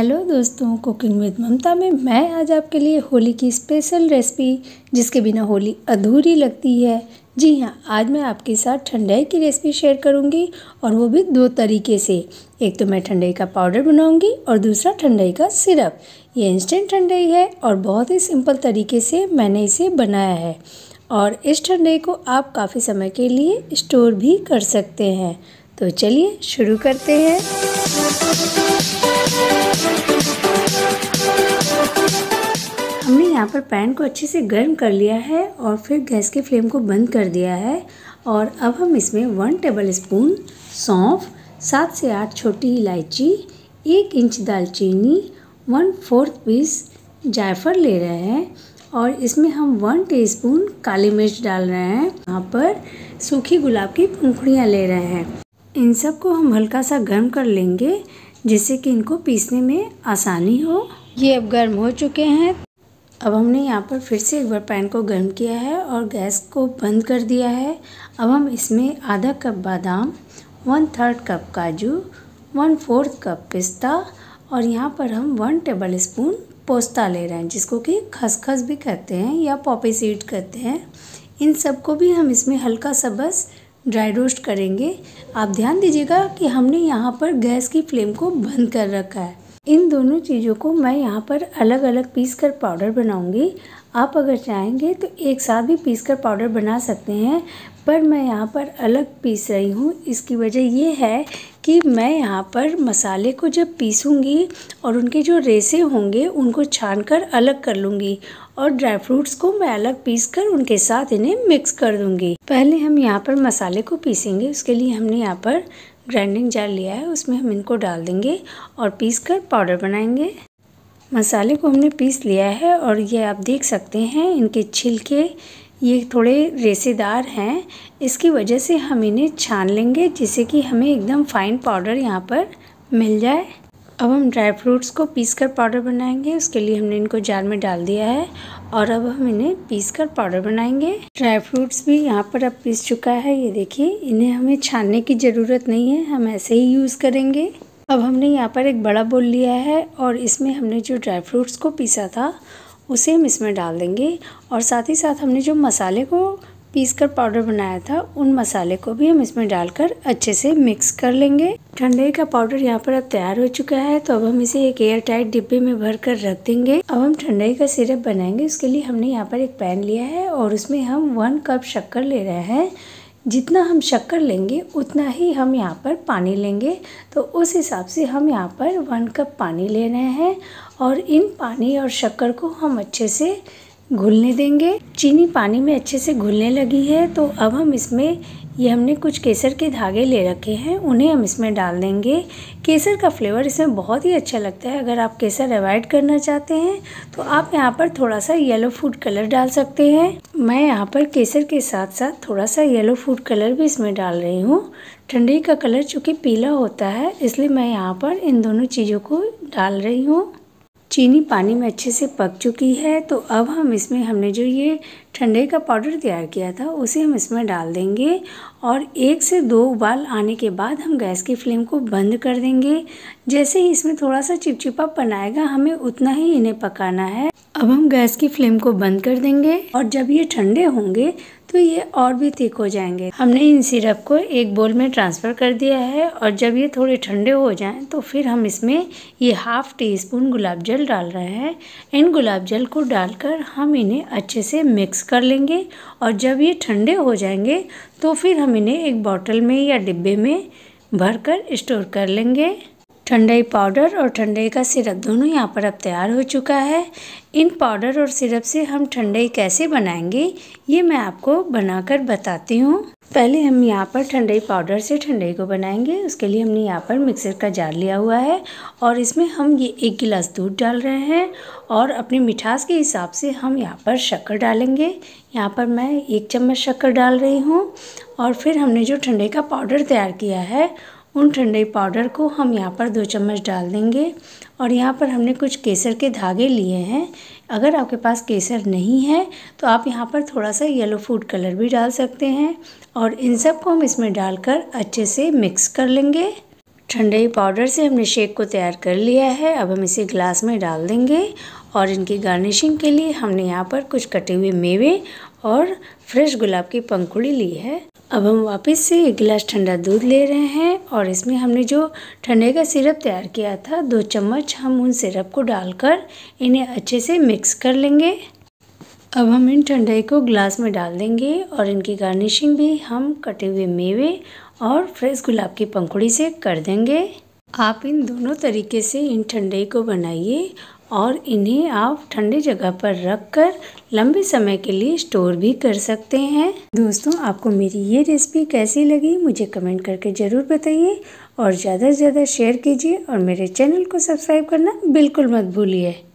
hello दोस्तों cooking with ममता में मैं आज आपके लिए होली की स्पेशल रेसिपी जिसके बिना होली अधूरी लगती है जी हाँ आज मैं आपके साथ ठंडाई की रेसिपी शेयर करूँगी और वो भी दो तरीके से एक तो मैं ठंडाई का पाउडर बनाऊँगी और दूसरा ठंडाई का सिरप ये इंस्टेंट ठंडाई है और बहुत ही सिंपल तरीके से मैंने इसे बनाया है और इस ठंडाई को आप काफ़ी समय के लिए स्टोर भी कर सकते हैं तो चलिए शुरू करते हैं हमने यहाँ पर पैन को अच्छे से गर्म कर लिया है और फिर गैस के फ्लेम को बंद कर दिया है और अब हम इसमें वन टेबल स्पून सौंफ सात से आठ छोटी इलायची एक इंच दालचीनी वन फोर्थ पीस जायफल ले रहे हैं और इसमें हम वन टीस्पून काली मिर्च डाल रहे हैं यहाँ पर सूखी गुलाब की पंखुड़ियाँ ले रहे हैं इन सब को हम हल्का सा गर्म कर लेंगे जिससे कि इनको पीसने में आसानी हो ये अब गर्म हो चुके हैं अब हमने यहाँ पर फिर से एक बार पैन को गर्म किया है और गैस को बंद कर दिया है अब हम इसमें आधा कप बादाम वन थर्ड कप काजू वन फोर्थ कप पिस्ता और यहाँ पर हम वन टेबल स्पून पोस्ता ले रहे हैं जिसको कि खसखस भी कहते हैं या पॉपी सीड कहते हैं इन सबको भी हम इसमें हल्का सा बस ड्राई रोस्ट करेंगे आप ध्यान दीजिएगा कि हमने यहाँ पर गैस की फ्लेम को बंद कर रखा है इन दोनों चीज़ों को मैं यहाँ पर अलग अलग पीस कर पाउडर बनाऊँगी आप अगर चाहेंगे तो एक साथ भी पीस कर पाउडर बना सकते हैं पर मैं यहाँ पर अलग पीस रही हूँ इसकी वजह यह है कि मैं यहाँ पर मसाले को जब पीसूँगी और उनके जो रेसे होंगे उनको छान कर अलग कर लूँगी और ड्राई फ्रूट्स को मैं अलग पीस कर उनके साथ इन्हें मिक्स कर दूँगी पहले हम यहाँ पर मसाले को पीसेंगे उसके लिए हमने यहाँ पर ग्राइंडिंग जार लिया है उसमें हम इनको डाल देंगे और पीस कर पाउडर बनाएंगे मसाले को हमने पीस लिया है और ये आप देख सकते हैं इनके छिलके ये थोड़े रेसेदार हैं इसकी वजह से हम इन्हें छान लेंगे जिससे कि हमें एकदम फाइन पाउडर यहाँ पर मिल जाए अब हम ड्राई फ्रूट्स को पीस कर पाउडर बनाएंगे उसके लिए हमने इनको जार में डाल दिया है और अब हम इन्हें पीस कर पाउडर बनाएंगे ड्राई फ्रूट्स भी यहाँ पर अब पीस चुका है ये देखिए इन्हें हमें छानने की ज़रूरत नहीं है हम ऐसे ही यूज़ करेंगे अब हमने यहाँ पर एक बड़ा बोल लिया है और इसमें हमने जो ड्राई फ्रूट्स को पीसा था उसे हम इसमें डाल देंगे और साथ ही साथ हमने जो मसाले को पीस कर पाउडर बनाया था उन मसाले को भी हम इसमें डालकर अच्छे से मिक्स कर लेंगे ठंडे का पाउडर यहाँ पर अब तैयार हो चुका है तो अब हम इसे एक एयर टाइट डिब्बे में भर कर रख देंगे अब हम ठंडे का सिरप बनाएंगे उसके लिए हमने यहाँ पर एक पैन लिया है और उसमें हम वन कप शक्कर ले रहे हैं जितना हम शक्कर लेंगे उतना ही हम यहाँ पर पानी लेंगे तो उस हिसाब से हम यहाँ पर वन कप पानी ले रहे हैं और इन पानी और शक्कर को हम अच्छे से घुलने देंगे चीनी पानी में अच्छे से घुलने लगी है तो अब हम इसमें ये हमने कुछ केसर के धागे ले रखे हैं उन्हें हम इसमें डाल देंगे केसर का फ्लेवर इसमें बहुत ही अच्छा लगता है अगर आप केसर अवॉइड करना चाहते हैं तो आप यहाँ पर थोड़ा सा येलो फूड कलर डाल सकते हैं मैं यहाँ पर केसर के साथ साथ थोड़ा सा येलो फूड कलर भी इसमें डाल रही हूँ ठंडी का कलर चूँकि पीला होता है इसलिए मैं यहाँ पर इन दोनों चीज़ों को डाल रही हूँ चीनी पानी में अच्छे से पक चुकी है तो अब हम इसमें हमने जो ये ठंडे का पाउडर तैयार किया था उसे हम इसमें डाल देंगे और एक से दो उबाल आने के बाद हम गैस की फ्लेम को बंद कर देंगे जैसे ही इसमें थोड़ा सा चिपचिपापन आएगा हमें उतना ही इन्हें पकाना है अब हम गैस की फ्लेम को बंद कर देंगे और जब ये ठंडे होंगे तो ये और भी थिक हो जाएंगे हमने इन सिरप को एक बोल में ट्रांसफ़र कर दिया है और जब ये थोड़े ठंडे हो जाएं तो फिर हम इसमें ये हाफ़ टी स्पून गुलाब जल डाल रहे हैं इन गुलाब जल को डालकर हम इन्हें अच्छे से मिक्स कर लेंगे और जब ये ठंडे हो जाएंगे तो फिर हम इन्हें एक बॉटल में या डिब्बे में भर कर स्टोर कर लेंगे ठंडाई पाउडर और ठंडाई का सिरप दोनों यहाँ पर अब तैयार हो चुका है इन पाउडर और सिरप से हम ठंडाई कैसे बनाएंगे ये मैं आपको बनाकर बताती हूँ पहले हम यहाँ पर ठंडाई पाउडर से ठंडाई को बनाएंगे उसके लिए हमने यहाँ पर मिक्सर का जार लिया हुआ है और इसमें हम ये एक गिलास दूध डाल रहे हैं और अपनी मिठास के हिसाब से हम यहाँ पर शक्कर डालेंगे यहाँ पर मैं एक चम्मच शक्कर डाल रही हूँ और फिर हमने जो ठंडई का पाउडर तैयार किया है उन ठंडे पाउडर को हम यहाँ पर दो चम्मच डाल देंगे और यहाँ पर हमने कुछ केसर के धागे लिए हैं अगर आपके पास केसर नहीं है तो आप यहाँ पर थोड़ा सा येलो फूड कलर भी डाल सकते हैं और इन सब को हम इसमें डालकर अच्छे से मिक्स कर लेंगे ठंडे पाउडर से हमने शेक को तैयार कर लिया है अब हम इसे ग्लास में डाल देंगे और इनकी गार्निशिंग के लिए हमने यहाँ पर कुछ कटे हुए मेवे और फ्रेश गुलाब की पंखुड़ी ली है अब हम वापस से एक गिलास ठंडा दूध ले रहे हैं और इसमें हमने जो ठंडे का सिरप तैयार किया था दो चम्मच हम उन सिरप को डालकर इन्हें अच्छे से मिक्स कर लेंगे अब हम इन ठंडाई को ग्लास में डाल देंगे और इनकी गार्निशिंग भी हम कटे हुए मेवे और फ्रेश गुलाब की पंखुड़ी से कर देंगे आप इन दोनों तरीके से इन ठंडाई को बनाइए और इन्हें आप ठंडी जगह पर रखकर लंबे समय के लिए स्टोर भी कर सकते हैं दोस्तों आपको मेरी ये रेसिपी कैसी लगी मुझे कमेंट करके ज़रूर बताइए और ज़्यादा से ज़्यादा शेयर कीजिए और मेरे चैनल को सब्सक्राइब करना बिल्कुल मत भूलिए